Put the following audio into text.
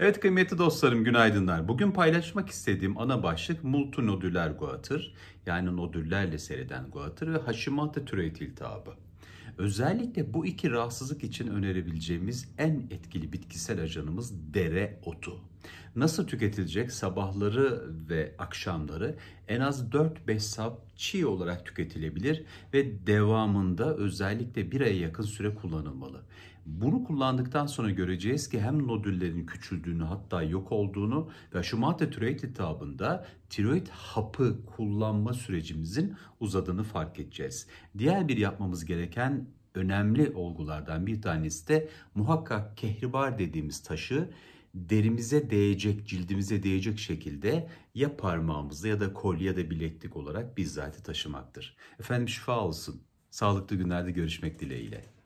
Evet kıymetli dostlarım günaydınlar. Bugün paylaşmak istediğim ana başlık multinodüler Guatır, yani nodüllerle seriden guatır ve Hashimoto tiroid iltihabı. Özellikle bu iki rahatsızlık için önerebileceğimiz en etkili bitkisel ajanımız dere otu nasıl tüketilecek? Sabahları ve akşamları en az 4-5 sap çiğ olarak tüketilebilir ve devamında özellikle bir aya yakın süre kullanılmalı. Bunu kullandıktan sonra göreceğiz ki hem nodüllerin küçüldüğünü hatta yok olduğunu ve şu madde tiroid hitabında tiroid hapı kullanma sürecimizin uzadığını fark edeceğiz. Diğer bir yapmamız gereken önemli olgulardan bir tanesi de muhakkak kehribar dediğimiz taşı derimize değecek, cildimize değecek şekilde ya parmağımızda ya da kolye ya da bileklik olarak bizzati taşımaktır. Efendim şifa olsun. Sağlıklı günlerde görüşmek dileğiyle.